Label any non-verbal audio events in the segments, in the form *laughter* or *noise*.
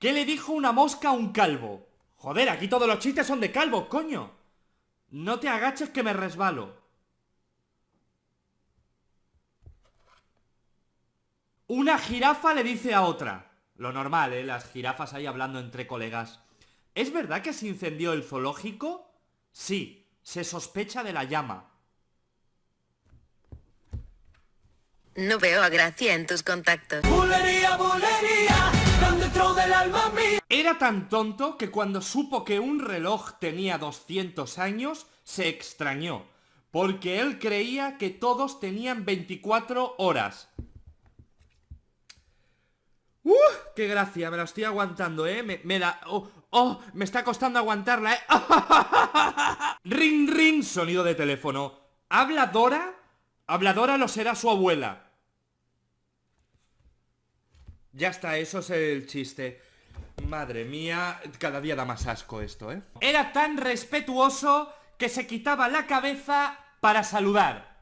¿Qué le dijo una mosca a un calvo? Joder, aquí todos los chistes son de calvos, coño. No te agaches que me resbalo. Una jirafa le dice a otra. Lo normal, ¿eh? Las jirafas ahí hablando entre colegas. ¿Es verdad que se incendió el zoológico? Sí, se sospecha de la llama. No veo a gracia en tus contactos. ¡Bulería, bulería! Era tan tonto que cuando supo que un reloj tenía 200 años, se extrañó, porque él creía que todos tenían 24 horas. ¡Uh! ¡Qué gracia! Me la estoy aguantando, ¿eh? Me, da... Oh, oh, Me está costando aguantarla, ¿eh? *laughs* ¡Ring, ring! Sonido de teléfono. Habladora... Habladora lo será su abuela. Ya está, eso es el chiste. Madre mía, cada día da más asco esto, ¿eh? Era tan respetuoso que se quitaba la cabeza para saludar.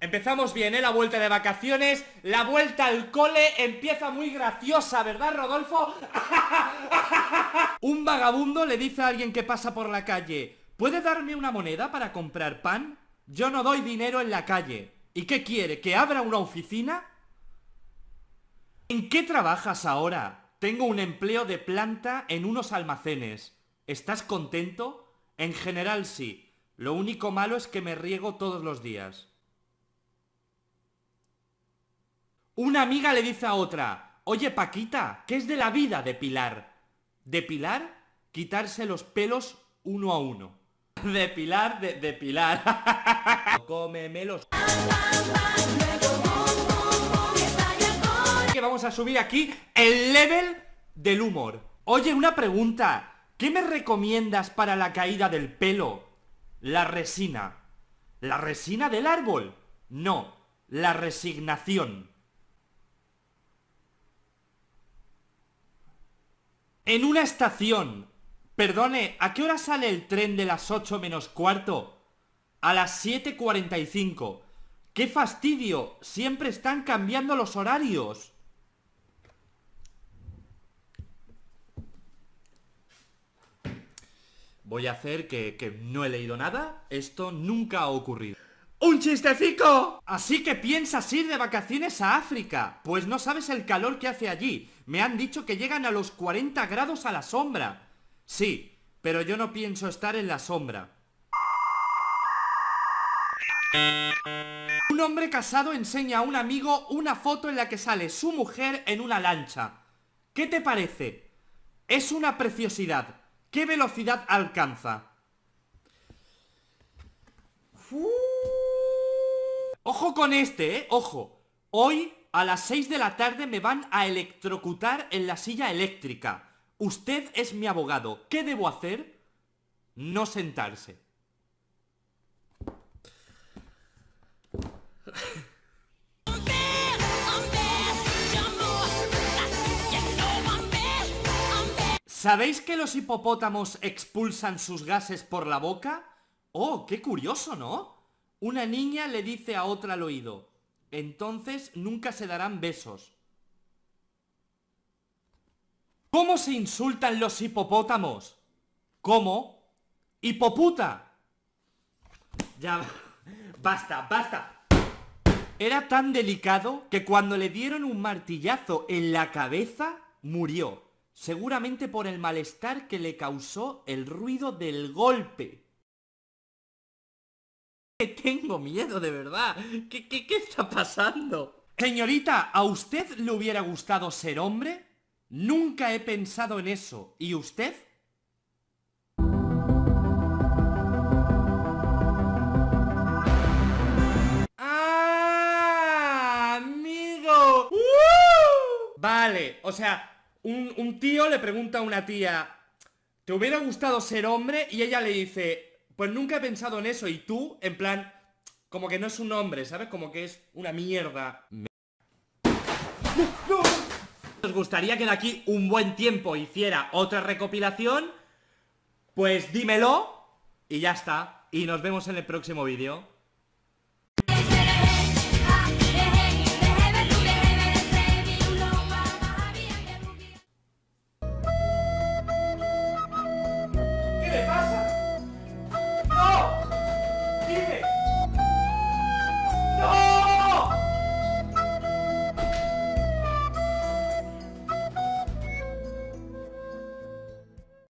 Empezamos bien, ¿eh? La vuelta de vacaciones, la vuelta al cole empieza muy graciosa, ¿verdad, Rodolfo? *laughs* Un vagabundo le dice a alguien que pasa por la calle, ¿puede darme una moneda para comprar pan? Yo no doy dinero en la calle. ¿Y qué quiere? ¿Que abra una oficina? ¿En qué trabajas ahora? Tengo un empleo de planta en unos almacenes. ¿Estás contento? En general sí. Lo único malo es que me riego todos los días. Una amiga le dice a otra, oye Paquita, ¿qué es de la vida de Pilar? De Pilar, quitarse los pelos uno a uno. De Pilar, de, Pilar que vamos a subir aquí el level del humor Oye, una pregunta ¿Qué me recomiendas para la caída del pelo? La resina ¿La resina del árbol? No, la resignación En una estación Perdone, ¿a qué hora sale el tren de las 8 menos cuarto? A las 7.45. ¡Qué fastidio! Siempre están cambiando los horarios. Voy a hacer que, que no he leído nada. Esto nunca ha ocurrido. ¡Un chistecico! Así que piensas ir de vacaciones a África. Pues no sabes el calor que hace allí. Me han dicho que llegan a los 40 grados a la sombra. Sí, pero yo no pienso estar en la sombra. Un hombre casado enseña a un amigo una foto en la que sale su mujer en una lancha. ¿Qué te parece? Es una preciosidad. ¿Qué velocidad alcanza? Ojo con este, eh, ojo Hoy a las 6 de la tarde me van a electrocutar en la silla eléctrica Usted es mi abogado, ¿qué debo hacer? No sentarse ¿Sabéis que los hipopótamos expulsan sus gases por la boca? ¡Oh, qué curioso, ¿no? Una niña le dice a otra al oído, entonces nunca se darán besos. ¿Cómo se insultan los hipopótamos? ¿Cómo? ¡Hipoputa! Ya, basta, basta. Era tan delicado que cuando le dieron un martillazo en la cabeza, murió seguramente por el malestar que le causó el ruido del golpe. tengo miedo, de verdad. ¿Qué, qué, qué está pasando? Señorita, ¿a usted le hubiera gustado ser hombre? Nunca he pensado en eso. ¿Y usted? ¡Ah, amigo! ¡Uh! Vale, o sea, un, tío le pregunta a una tía, ¿te hubiera gustado ser hombre? Y ella le dice, pues nunca he pensado en eso. Y tú, en plan, como que no es un hombre, ¿sabes? Como que es una mierda. Me... gustaría que de aquí un buen tiempo hiciera otra recopilación, pues dímelo y ya está. Y nos vemos en el próximo vídeo.